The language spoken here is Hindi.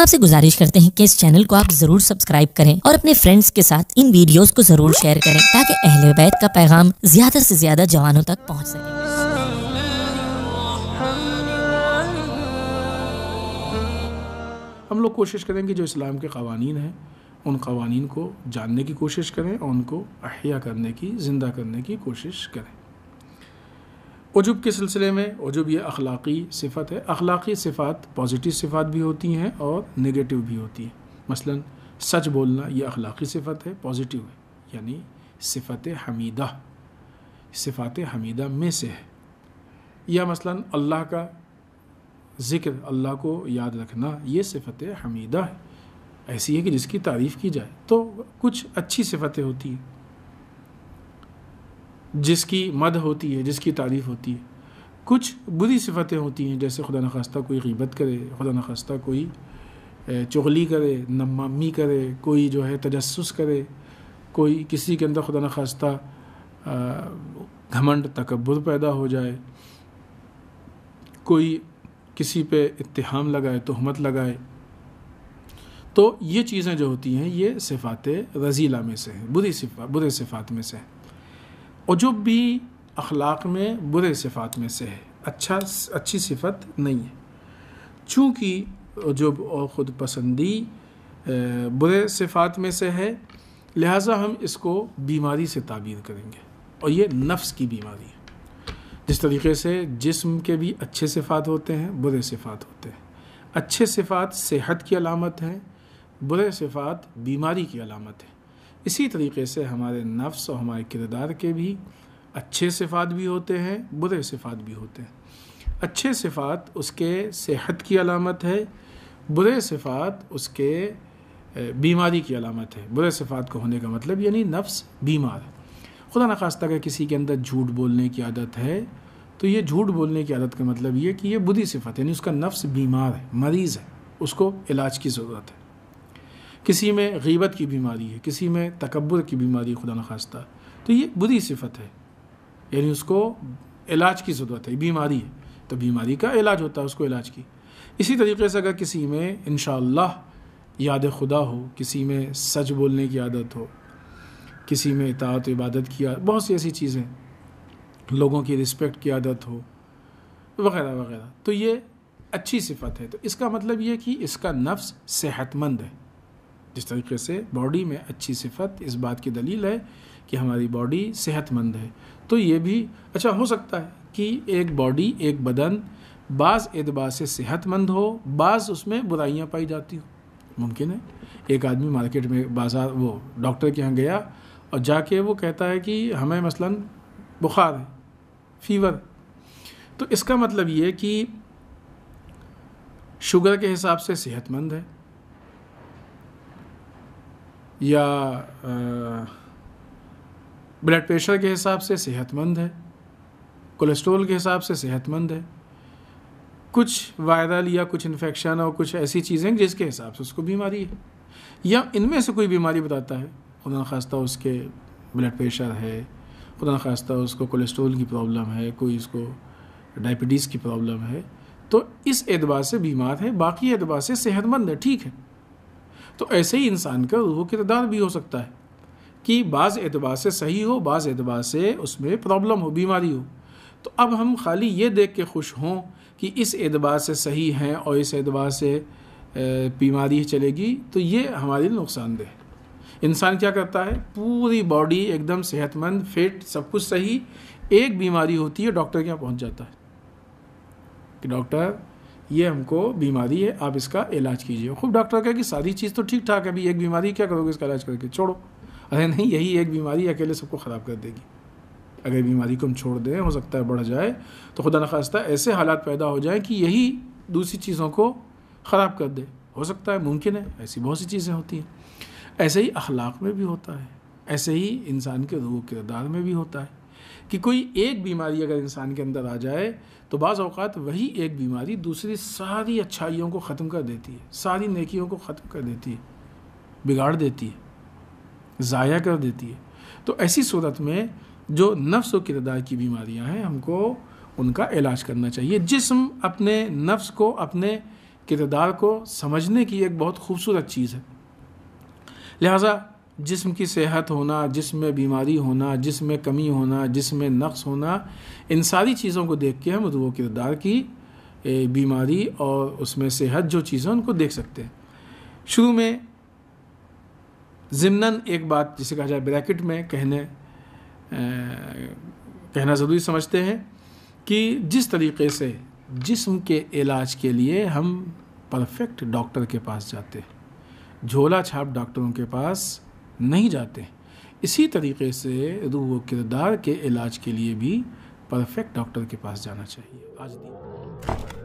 आपसे गुजारिश करते हैं कि इस चैनल को आप जरूर सब्सक्राइब करें और अपने फ्रेंड्स के साथ इन वीडियोस को जरूर शेयर करें ताकि अहले बैत का पैगाम ज्यादा से ज्यादा जवानों तक पहुंच सके हम लोग कोशिश करें कि जो इस्लाम के कवानीन हैं उन कवानीन को जानने की कोशिश करें और उनको अहिया करने की ज़िंदा करने की कोशिश करें उजुब के सिलसिले में उजुब ये अखलाक़ी सिफत है अखलाक़ी सिफात पॉजिटिव सिफात भी होती हैं और नेगेटिव भी होती हैं मसलन सच बोलना ये अखलाक़ी सिफत है पॉजिटिव है यानी सिफत हमीदा सिफात हमीदा में से है या मसलन अल्लाह का ज़िक्र अल्लाह को याद रखना ये सिफत हमीदा है ऐसी है कि जिसकी तारीफ़ की जाए तो कुछ अच्छी सिफतें होती हैं जिसकी मद होती है जिसकी तारीफ़ होती है कुछ बुरी सिफतें होती हैं जैसे खुदा नखास्ता कोई गीबत करे खुदा नखास्ता कोई चुगली करे नमामी करे कोई जो है तजस्स करे कोई किसी के अंदर खुदा नखास्ता घमंड तकबर पैदा हो जाए कोई किसी पे इतहाम लगाए तहमत लगाए तो ये चीज़ें जो होती हैं ये सिफात रज़ीला में से हैं बुरी सिफा बुरे सिफात में से हैं अजुब भी अखलाक में बुरे सिफ़ात में से है अच्छा अच्छी सिफत नहीं है चूँकि अजुब और ख़ुद पसंदी बुरे सिफ़ात में से है लिहाजा हम इसको बीमारी से ताबीर करेंगे और ये नफ्स की बीमारी है जिस तरीके से जिसम के भी अच्छे सिफ़ात होते हैं बुरे सिफ़ात होते हैं अच्छे सिफ़ात सेहत की अलामत हैं बुरे सिफ़ात बीमारी की अलामत है इसी तरीके से हमारे नफ्स और हमारे किरदार के भी अच्छे सिफात भी होते हैं बुरे सिफात भी होते हैं अच्छे सिफात उसके सेहत की अलामत है बुरे सिफात उसके बीमारी की अलामत है बुरे सिफात को होने का मतलब यानी नफ्स बीमार है खुदा न खास्ता अगर किसी के अंदर झूठ बोलने की आदत है तो ये झूठ बोलने की आदत का मतलब ये कि ये बुरी सिफत है यानी उसका नफ्स बीमार है मरीज़ है उसको इलाज की ज़रूरत है किसी में गीबत की बीमारी है किसी में तकबर की बीमारी है खुदा न खास्ता तो ये बुरी सिफत है यानी उसको इलाज की ज़रूरत है बीमारी है तो बीमारी का इलाज होता है उसको इलाज की इसी तरीके से अगर किसी में इन याद खुदा हो किसी में सच बोलने की आदत हो किसी में इतात इबादत की बहुत सी ऐसी चीज़ें लोगों की रिस्पेक्ट की आदत हो वगैरह वगैरह तो ये अच्छी सिफत है तो इसका मतलब ये कि इसका नफ्स सेहतमंद है इस तरीके से बॉडी में अच्छी सिफत इस बात की दलील है कि हमारी बॉडी सेहतमंद है तो ये भी अच्छा हो सकता है कि एक बॉडी एक बदन बाज़ एतबार से सेहतमंद हो बाज़ उसमें बुराइयाँ पाई जाती हो मुमकिन है एक आदमी मार्केट में बाज़ार वो डॉक्टर के यहाँ गया और जाके वो कहता है कि हमें मसलन बुखार है फीवर तो इसका मतलब ये कि शुगर के हिसाब से सेहतमंद है या ब्लड प्रेशर के हिसाब से सेहतमंद है कोलेस्ट्रोल के हिसाब से सेहतमंद है कुछ वायरल या कुछ इन्फेक्शन और कुछ ऐसी चीज़ें जिसके हिसाब से उसको बीमारी है या इनमें से कोई बीमारी बताता है खुदा खास्ता उसके ब्लड प्रेशर है खुदा खास्ता उसको कोलेस्ट्रोल की प्रॉब्लम है कोई उसको डायबिटीज़ की प्रॉब्लम है तो इस एतबार से बीमार है बाकी एतबार से सेहतमंद है ठीक है तो ऐसे ही इंसान का रूह किरदार भी हो सकता है कि बाज़ एतबार से सही हो बाज़ एतबार से उसमें प्रॉब्लम हो बीमारी हो तो अब हम खाली ये देख के खुश हों कि इस एतबार से सही हैं और इस एतबार से बीमारी चलेगी तो ये हमारे लिए नुकसानदेह इंसान क्या करता है पूरी बॉडी एकदम सेहतमंद फिट सब कुछ सही एक बीमारी होती है डॉक्टर के यहाँ पहुँच जाता है कि डॉक्टर ये हमको बीमारी है आप इसका इलाज कीजिए खूब डॉक्टर कहे कि सारी चीज़ तो ठीक ठाक है अभी एक बीमारी क्या करोगे इसका इलाज करके छोड़ो अरे नहीं यही एक बीमारी अकेले सबको ख़राब कर देगी अगर बीमारी को हम छोड़ दें हो सकता है बढ़ जाए तो खुदा नखास्ता ऐसे हालात पैदा हो जाए कि यही दूसरी चीज़ों को ख़राब कर दे हो सकता है मुमकिन है ऐसी बहुत सी चीज़ें होती हैं ऐसे ही अखलाक में भी होता है ऐसे ही इंसान के रू किरदार में भी होता है कि कोई एक बीमारी अगर इंसान के अंदर आ जाए तो बाज़ अवकात वही एक बीमारी दूसरी सारी अच्छाइयों को ख़त्म कर देती है सारी नेकियों को ख़त्म कर देती है बिगाड़ देती है ज़ाया कर देती है तो ऐसी सूरत में जो नफ्स व किरदार की बीमारियां हैं हमको उनका इलाज करना चाहिए जिसम अपने नफ्स को अपने किरदार को समझने की एक बहुत खूबसूरत चीज़ है लिहाजा जिसम की सेहत होना जिसम में बीमारी होना जिसम में कमी होना जिसम में नक्स होना इन सारी चीज़ों को देख के हम वो किरदार की बीमारी और उसमें सेहत जो चीज़ें उनको देख सकते हैं शुरू में ज़मनन एक बात जिसे कहा जाए ब्रैकेट में कहने आ, कहना ज़रूरी समझते हैं कि जिस तरीके से जिस्म के इलाज के लिए हम परफेक्ट डॉक्टर के पास जाते हैं झोला छाप डॉक्टरों के पास नहीं जाते इसी तरीके से रूह व किरदार के इलाज के लिए भी परफेक्ट डॉक्टर के पास जाना चाहिए आज दिन